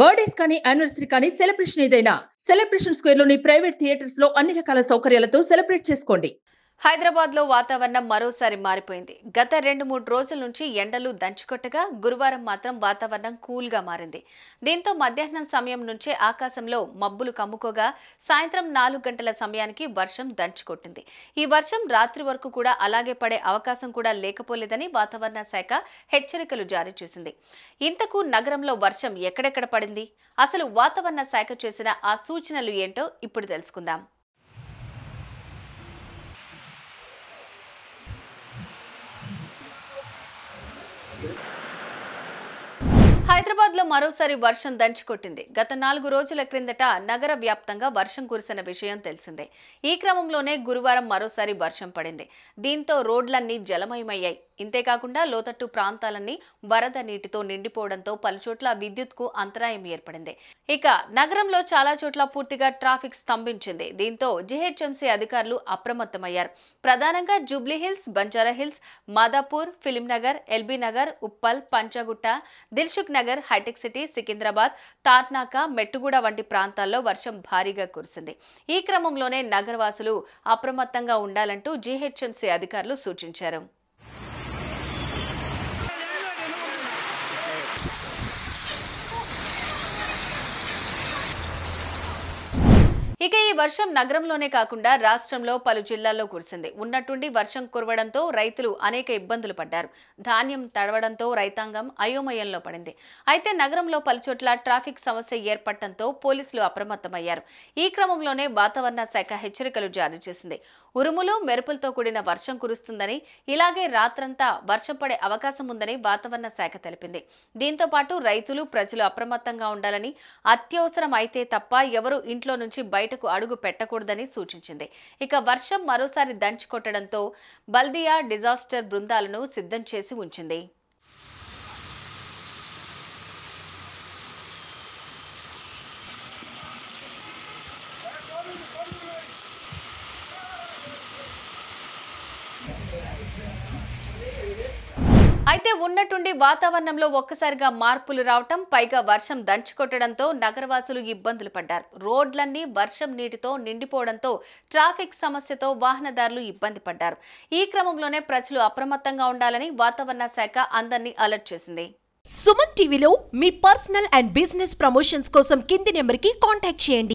Birthdays కానీ anniversary కానీ celebration ఏదైనా సెలబ్రేషన్ స్క్వేర్ లోని ప్రైవేట్ థియేటర్స్ లో అన్ని రకాల సౌకర్యాలతో సెలబ్రేట్ చేసుకోండి హైదరాబాద్ లో వాతావరణం మరోసారి మారిపోయింది గత రెండు మూడు రోజుల నుంచి ఎండలు దంచుకొట్టగా గురువారం మాత్రం వాతావరణం కూల్గా మారింది దీంతో మధ్యాహ్నం సమయం నుంచే ఆకాశంలో మబ్బులు కమ్ముకోగా సాయంత్రం నాలుగు గంటల సమయానికి వర్షం దంచుకొట్టింది ఈ వర్షం రాత్రి వరకు కూడా అలాగే పడే అవకాశం కూడా లేకపోలేదని వాతావరణ శాఖ హెచ్చరికలు జారీ చేసింది ఇంతకు నగరంలో వర్షం ఎక్కడెక్కడ పడింది అసలు వాతావరణ శాఖ చేసిన ఆ సూచనలు ఏంటో ఇప్పుడు తెలుసుకుందాం హైదరాబాద్ లో మరోసారి వర్షం దంచికొట్టింది గత నాలుగు రోజుల క్రిందట నగర వ్యాప్తంగా వర్షం కురిసిన విషయం తెలిసిందే ఈ క్రమంలోనే గురువారం మరోసారి వర్షం పడింది దీంతో రోడ్లన్నీ జలమయమయ్యాయి ఇంతేకాకుండా లోతట్టు ప్రాంతాలన్నీ వరద నీటితో నిండిపోవడంతో పలుచోట్ల విద్యుత్కు అంతరాయం ఏర్పడింది ఇక నగరంలో చాలా చోట్ల పూర్తిగా ట్రాఫిక్ స్తంభించింది దీంతో జీహెచ్ఎంసీ అధికారులు అప్రమత్తమయ్యారు ప్రధానంగా జూబ్లీహిల్స్ బంజారాహిల్స్ మాదాపూర్ ఫిలింనగర్ ఎల్బీ నగర్ ఉప్పల్ పంచగుట్ట దిల్సుఖ్ నగర్ హైటెక్ సిటీ సికింద్రాబాద్ తార్నాక మెట్టుగూడ వంటి ప్రాంతాల్లో వర్షం భారీగా కురిసింది ఈ క్రమంలోనే నగరవాసులు అప్రమత్తంగా ఉండాలంటూ జీహెచ్ఎంసీ అధికారులు సూచించారు ఇక ఈ వర్షం నగరంలోనే కాకుండా రాష్ట్రంలో పలు జిల్లాల్లో కురిసింది ఉన్నట్టుండి వర్షం కురవడంతో రైతులు అనేక ఇబ్బందులు పడ్డారు ధాన్యం తడవడంతో రైతాంగం అయోమయంలో పడింది అయితే నగరంలో పలుచోట్ల ట్రాఫిక్ సమస్య ఏర్పడటంతో పోలీసులు అప్రమత్తమయ్యారు ఈ క్రమంలోనే వాతావరణ శాఖ హెచ్చరికలు జారీ చేసింది ఉరుములు మెరుపులతో కూడిన వర్షం కురుస్తుందని ఇలాగే రాత్రంతా వర్షం పడే అవకాశం ఉందని వాతావరణ శాఖ తెలిపింది దీంతో పాటు రైతులు ప్రజలు అప్రమత్తంగా ఉండాలని అత్యవసరం అయితే తప్ప ఎవరు ఇంట్లో నుంచి బయట బయటకు అడుగు పెట్టకూడదని సూచించింది ఇక వర్షం మరోసారి దంచుకొట్టడంతో బల్దియా డిజాస్టర్ బృందాలను సిద్ధం చేసి ఉంచింది Yeah. అయితే ఉన్నట్టుండి వాతావరణంలో ఒక్కసారిగా మార్పులు రావటం పైగా వర్షం దంచుకొట్టడంతో నగరవాసులు ఇబ్బందులు పడ్డారు రోడ్లన్నీ వర్షం నీటితో నిండిపోవడంతో ట్రాఫిక్ సమస్యతో వాహనదారులు ఇబ్బంది పడ్డారు ఈ క్రమంలోనే ప్రజలు అప్రమత్తంగా ఉండాలని వాతావరణ శాఖ అందరినీ అలర్ట్ చేసింది సుమన్ టీవీలో మీ పర్సనల్ అండ్ బిజినెస్ ప్రమోషన్స్ కోసం కింది నెంబర్కి కాంటాక్ట్ చేయండి